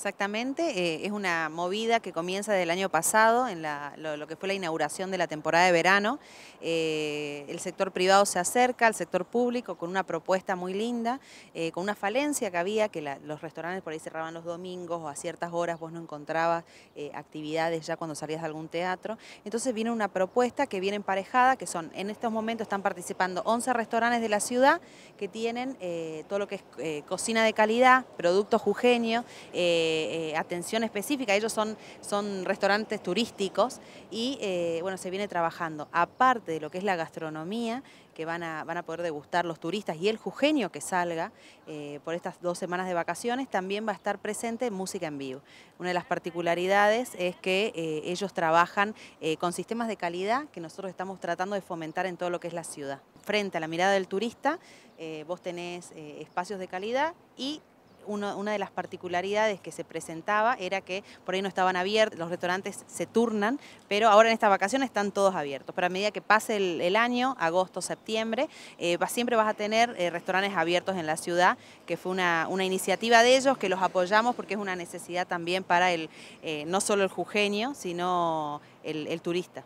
Exactamente, eh, es una movida que comienza desde el año pasado, en lo, que fue la inauguración de la temporada de verano. Eh, el sector privado se acerca al sector público con una propuesta muy linda, eh, con una falencia que había, que los restaurantes por ahí cerraban los domingos o a ciertas horas vos no encontrabas actividades ya cuando salías de algún teatro. Entonces viene una propuesta que viene emparejada, que son, en estos momentos están participando 11 restaurantes de la ciudad que tienen todo lo que es cocina de calidad, productos jujeños, eh, atención específica. Ellos son, son restaurantes turísticos y eh, bueno, se viene trabajando. Aparte de lo que es la gastronomía, que van a, van a poder degustar los turistas y el jujeño que salga eh, por estas dos semanas de vacaciones, también va a estar presente música en vivo. Una de las particularidades es que ellos trabajan con sistemas de calidad que nosotros estamos tratando de fomentar en todo lo que es la ciudad. Frente a la mirada del turista, vos tenés espacios de calidad y una de las particularidades que se presentaba era que por ahí no estaban abiertos, los restaurantes se turnan, pero ahora en esta vacación están todos abiertos. Pero a medida que pase el, año, agosto, septiembre, eh, siempre vas a tener eh, restaurantes abiertos en la ciudad, que fue una, iniciativa de ellos, que los apoyamos porque es una necesidad también para eh, no solo el jujeño, sino el turista.